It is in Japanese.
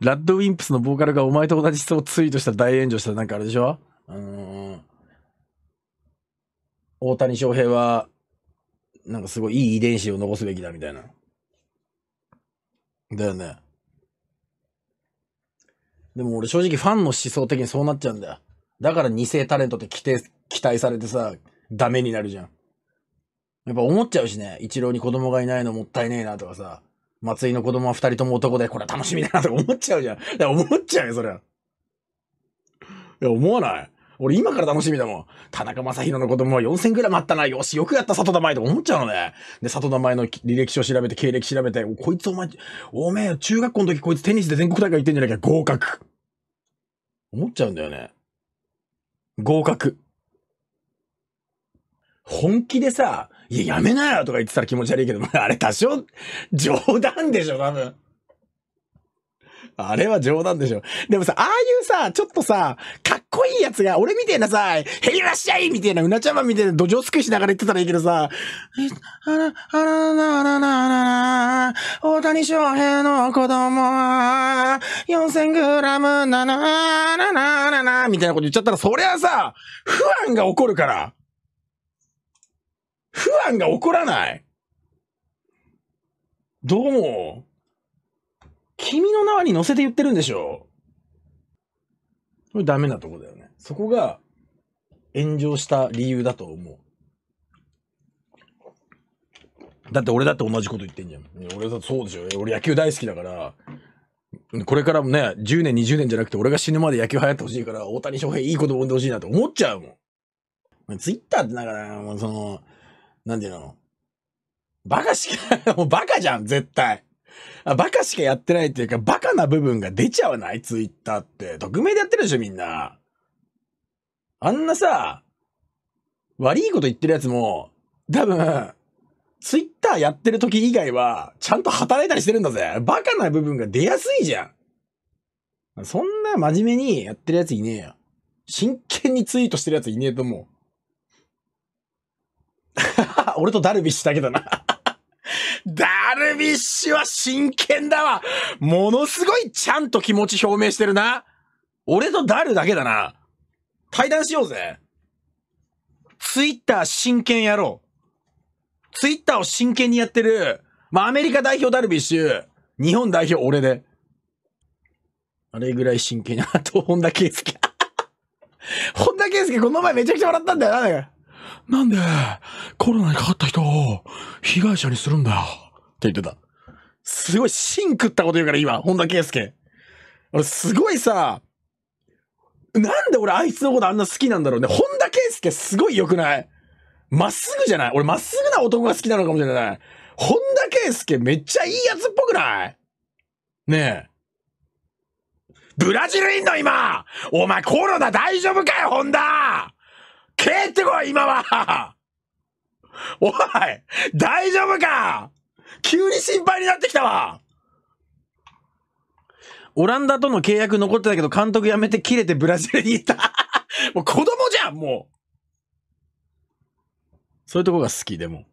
ラッドウィンプスのボーカルがお前と同じ人をツイートしたら大炎上したらなんかあれでしょうん。大谷翔平は、なんかすごいいい遺伝子を残すべきだみたいな。だよね。でも俺正直ファンの思想的にそうなっちゃうんだよ。だから2世タレントって規定、期待されてさ、ダメになるじゃん。やっぱ思っちゃうしね。一郎に子供がいないのもったいねえなとかさ。松井の子供は二人とも男で、これ楽しみだなとか思っちゃうじゃん。いや、思っちゃうよ、そりゃ。いや、思わない。俺今から楽しみだもん。田中将大の子供は4000グラムあったな。よし、よくやった、里田舞と思っちゃうのね。で、里田前の履歴書調べて、経歴調べて、こいつお前、おめえ、中学校の時こいつテニスで全国大会行ってんじゃなきゃ合格。思っちゃうんだよね。合格。本気でさ、いや、やめなよとか言ってたら気持ち悪いけど、あれ多少、冗談でしょ、多分。あれは冗談でしょ。でもさ、ああいうさ、ちょっとさ、かっこいいやつが、俺みてえなさ、へいらっしゃいみたいな、うなちゃまみたいな、土壌すくいしながら言ってたらいいけどさ、あら、あらららららら大谷翔平の子供は、4000グラムなな、なな、なな、みたいなこと言っちゃったら、そりゃさ、不安が起こるから。乱が起こらない。どうも、君のはに乗せて言ってるんでしょこれダメなとこだよね。そこが炎上した理由だと思う。だって俺だって同じこと言ってんじゃん。俺だってそうでしょ。俺野球大好きだから、これからもね、10年、20年じゃなくて俺が死ぬまで野球流行ってほしいから、大谷翔平いいこと産んでほしいなって思っちゃうもん。ツイッターってだから、その、なんていうのバカしか、もうバカじゃん、絶対。あバカしかやってないっていうか、バカな部分が出ちゃわないツイッターって。匿名でやってるでしょ、みんな。あんなさ、悪いこと言ってるやつも、多分、ツイッターやってる時以外は、ちゃんと働いたりしてるんだぜ。バカな部分が出やすいじゃん。そんな真面目にやってるやついねえよ。真剣にツイートしてるやついねえと思う。俺とダルビッシュだけだな。ダルビッシュは真剣だわ。ものすごいちゃんと気持ち表明してるな。俺とダルだけだな。対談しようぜ。ツイッター真剣やろう。ツイッターを真剣にやってる、まあ、アメリカ代表ダルビッシュ、日本代表俺で。あれぐらい真剣に。あと、本田圭介。本田圭介この前めちゃくちゃ笑ったんだよな。なんで、コロナにかかった人を被害者にするんだよ。って言ってた。すごい、芯食ったこと言うから今、本田圭介。俺、すごいさ、なんで俺あいつのことあんな好きなんだろうね。本田圭介すごい良くないまっすぐじゃない俺まっすぐな男が好きなのかもしれない。本田圭介めっちゃいいやつっぽくないねえ。ブラジルインド今お前コロナ大丈夫かよ、ホンダ帰ってこい、今はおい大丈夫か急に心配になってきたわオランダとの契約残ってたけど、監督辞めて切れてブラジルに行った。もう子供じゃん、もう。そういうとこが好き、でも。